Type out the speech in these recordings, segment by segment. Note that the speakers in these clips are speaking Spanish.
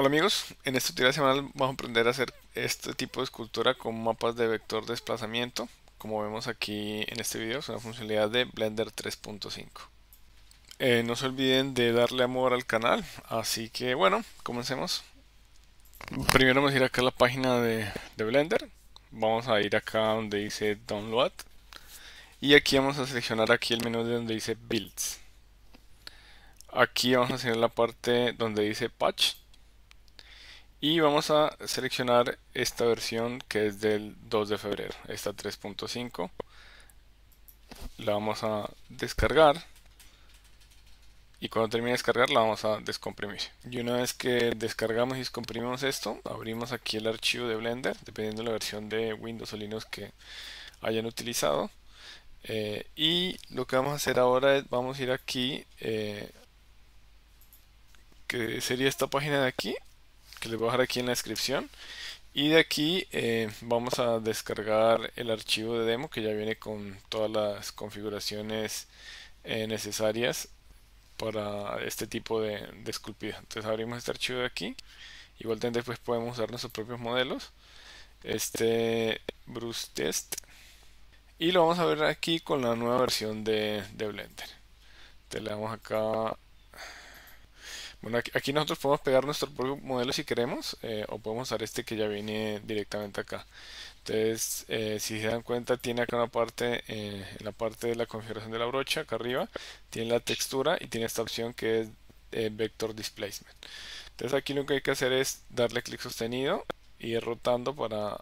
Hola amigos, en este tutorial semana vamos a aprender a hacer este tipo de escultura con mapas de vector desplazamiento como vemos aquí en este video es una funcionalidad de Blender 3.5 eh, no se olviden de darle amor al canal así que bueno, comencemos primero vamos a ir acá a la página de, Blender vamos a ir acá donde dice Download y aquí vamos a seleccionar aquí el menú de donde dice Builds aquí vamos a hacer la parte donde dice Patch y vamos a seleccionar esta versión que es del 2 de febrero, esta 3.5 la vamos a descargar y cuando termine de descargar la vamos a descomprimir y una vez que descargamos y descomprimimos esto abrimos aquí el archivo de Blender dependiendo de la versión de Windows o Linux que hayan utilizado eh, y lo que vamos a hacer ahora es vamos a ir aquí eh, que sería esta página de aquí que les voy a dejar aquí en la descripción. Y de aquí eh, vamos a descargar el archivo de demo que ya viene con todas las configuraciones eh, necesarias para este tipo de, de, esculpida. Entonces abrimos este archivo de aquí. Igualmente después pues, podemos usar nuestros propios modelos. Este Bruce Test. Y lo vamos a ver aquí con la nueva versión de, de Blender. Te le damos acá bueno, aquí, nosotros podemos pegar nuestro propio modelo si queremos, eh, o podemos usar este que ya viene directamente acá. Entonces, eh, si se dan cuenta, tiene acá una parte, eh, en la parte de la configuración de la brocha, acá arriba, tiene la textura y tiene esta opción que es Vector Displacement. Entonces aquí lo que hay que hacer es darle clic sostenido y ir rotando para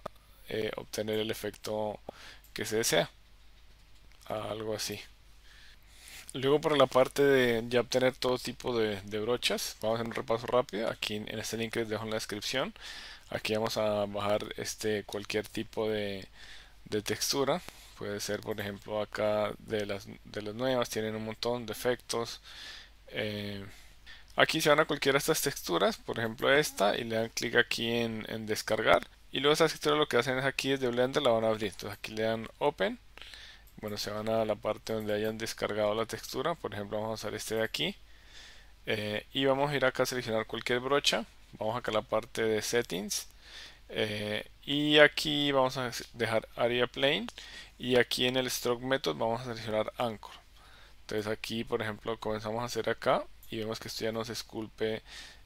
obtener el efecto que se desea. Algo así. Luego para la parte de ya obtener todo tipo de, brochas, vamos a hacer un repaso rápido. Aquí en este link les dejo en la descripción. Aquí vamos a bajar este cualquier tipo de, textura. Puede ser, por ejemplo, acá de las, de nuevas, tienen un montón de efectos. Eh, aquí se van a cualquiera de estas texturas, por ejemplo esta, y le dan clic aquí en, descargar. Y luego esta textura lo que hacen es aquí desde Blender la van a abrir. Entonces aquí le dan Open bueno se van a la parte donde hayan descargado la textura por ejemplo vamos a usar este de aquí eh, y vamos a ir acá a seleccionar cualquier brocha vamos acá a la parte de settings eh, y aquí vamos a dejar area plane y aquí en el stroke method vamos a seleccionar anchor entonces aquí por ejemplo comenzamos a hacer acá y vemos que esto ya nos esculpe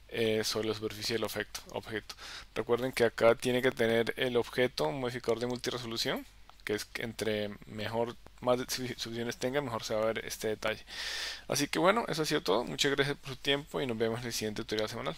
eh, sobre la superficie del objeto, objeto recuerden que acá tiene que tener el objeto un modificador de multiresolución que es entre mejor más soluciones tenga, mejor se va a ver este detalle. Así que bueno, eso ha sido todo. Muchas gracias por su tiempo y nos vemos en el siguiente tutorial semanal.